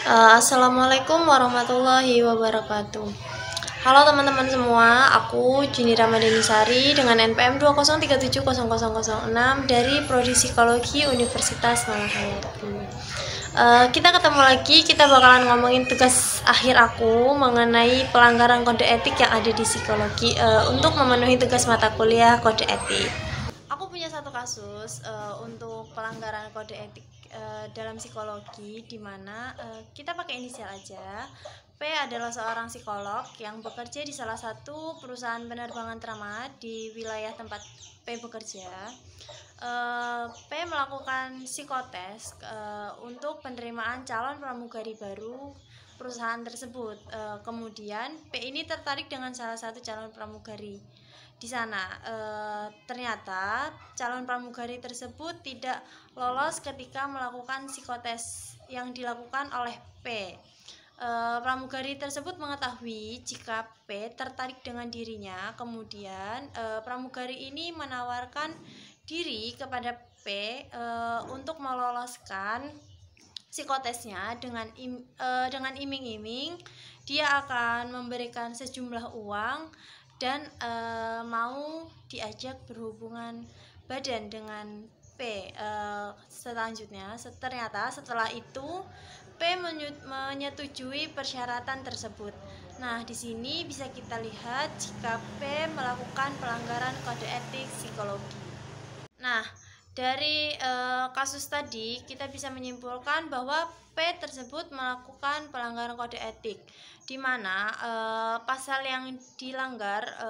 Eh, Assalamualaikum warahmatullahi wabarakatuh. Halo teman-teman semua, aku Ramadhani Sari dengan NPM 2037006 dari Prodi Psikologi Universitas Malahaya. Uh, eh, kita ketemu lagi, kita bakalan ngomongin tugas akhir aku mengenai pelanggaran kode etik yang ada di psikologi uh, untuk memenuhi tugas mata kuliah kode etik. Aku punya satu kasus uh, untuk pelanggaran kode etik Eh, dalam psikologi di mana uh, kita pakai inisial aja. P adalah seorang psikolog yang bekerja di salah satu perusahaan penerbangan teramat di wilayah tempat P bekerja. Uh, P melakukan psikotes uh, untuk penerimaan calon pramugari baru perusahaan tersebut. E, kemudian P ini tertarik dengan salah satu calon pramugari. Di sana e, ternyata calon pramugari tersebut tidak lolos ketika melakukan psikotes yang dilakukan oleh P. E, pramugari tersebut mengetahui jika P tertarik dengan dirinya. Kemudian e, pramugari ini menawarkan diri kepada P e, untuk meloloskan psikotesnya dengan im, e, dengan iming-iming dia akan memberikan sejumlah uang dan e, mau diajak berhubungan badan dengan P e, selanjutnya ternyata setelah itu P menyetujui persyaratan tersebut. Nah, di sini bisa kita lihat jika P melakukan pelanggaran kode etik psikologi. Nah, dari e, kasus tadi, kita bisa menyimpulkan bahwa P tersebut melakukan pelanggaran kode etik, di mana e, pasal yang dilanggar e,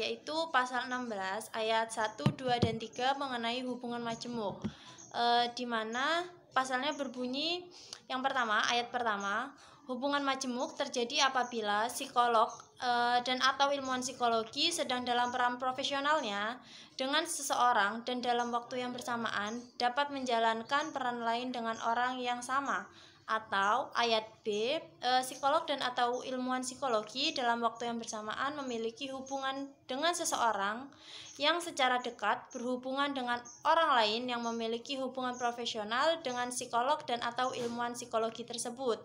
yaitu pasal 16 ayat 1, 2, dan 3 mengenai hubungan majemuk, e, di mana pasalnya berbunyi yang pertama, ayat pertama, Hubungan majemuk terjadi apabila psikolog uh, dan atau ilmuwan psikologi sedang dalam peran profesionalnya dengan seseorang dan dalam waktu yang bersamaan dapat menjalankan peran lain dengan orang yang sama atau ayat B, e, psikolog dan atau ilmuwan psikologi dalam waktu yang bersamaan memiliki hubungan dengan seseorang yang secara dekat berhubungan dengan orang lain yang memiliki hubungan profesional dengan psikolog dan atau ilmuwan psikologi tersebut.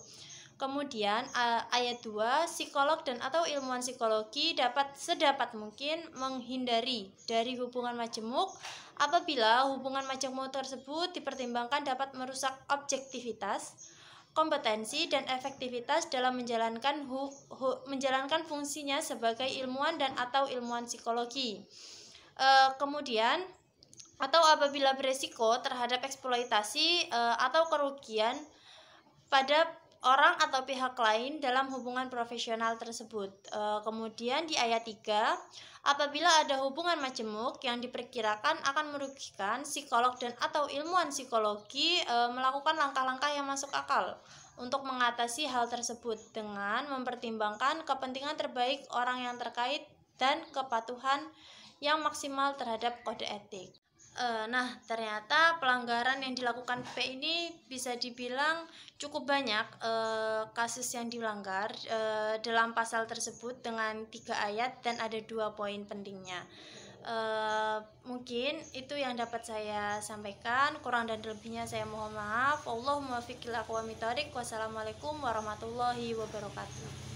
Kemudian eh, ayat 2, psikolog dan atau ilmuwan psikologi dapat sedapat mungkin menghindari dari hubungan majemuk apabila hubungan majemuk tersebut dipertimbangkan dapat merusak objektivitas, kompetensi dan efektivitas dalam menjalankan hu, hu, menjalankan fungsinya sebagai ilmuwan dan atau ilmuwan psikologi. E, kemudian atau apabila beresiko terhadap eksploitasi e, atau kerugian pada orang atau pihak lain dalam hubungan profesional tersebut. E, kemudian di ayat 3, apabila ada hubungan majemuk yang diperkirakan akan merugikan, psikolog dan atau ilmuwan psikologi e, melakukan langkah-langkah yang masuk akal untuk mengatasi hal tersebut dengan mempertimbangkan kepentingan terbaik orang yang terkait dan kepatuhan yang maksimal terhadap kode etik. Eh, nah, ternyata pelanggaran yang dilakukan P ini bisa dibilang cukup banyak e, kasus yang dilanggar e, dalam pasal tersebut dengan tiga ayat dan ada dua poin pentingnya. mungkin itu yang dapat saya sampaikan. Kurang dan lebihnya saya mohon maaf. Allahumma fiqil Wassalamualaikum warahmatullahi wabarakatuh.